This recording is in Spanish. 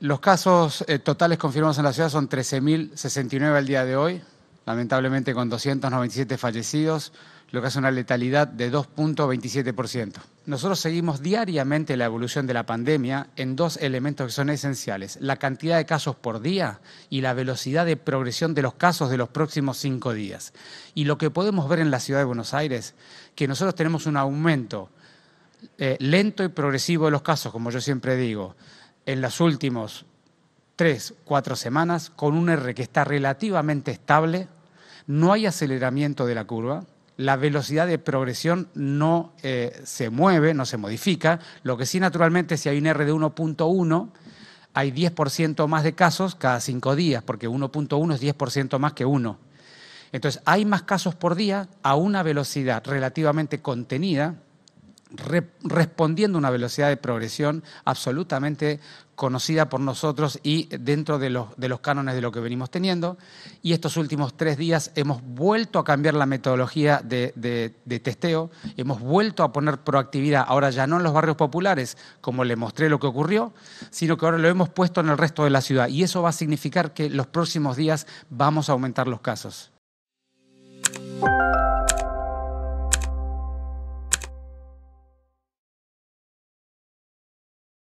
Los casos eh, totales confirmados en la ciudad son 13.069 al día de hoy, lamentablemente con 297 fallecidos, lo que hace una letalidad de 2.27%. Nosotros seguimos diariamente la evolución de la pandemia en dos elementos que son esenciales, la cantidad de casos por día y la velocidad de progresión de los casos de los próximos cinco días. Y lo que podemos ver en la ciudad de Buenos Aires, que nosotros tenemos un aumento eh, lento y progresivo de los casos, como yo siempre digo en las últimas tres, cuatro semanas con un R que está relativamente estable, no hay aceleramiento de la curva, la velocidad de progresión no eh, se mueve, no se modifica, lo que sí naturalmente si hay un R de 1.1, hay 10% más de casos cada cinco días, porque 1.1 es 10% más que 1. Entonces, hay más casos por día a una velocidad relativamente contenida, respondiendo a una velocidad de progresión absolutamente conocida por nosotros y dentro de los, de cánones de lo que venimos teniendo. Y estos últimos tres días hemos vuelto a cambiar la metodología de, testeo, hemos vuelto a poner proactividad, ahora ya no en los barrios populares, como le mostré lo que ocurrió, sino que ahora lo hemos puesto en el resto de la ciudad. Y eso va a significar que los próximos días vamos a aumentar los casos.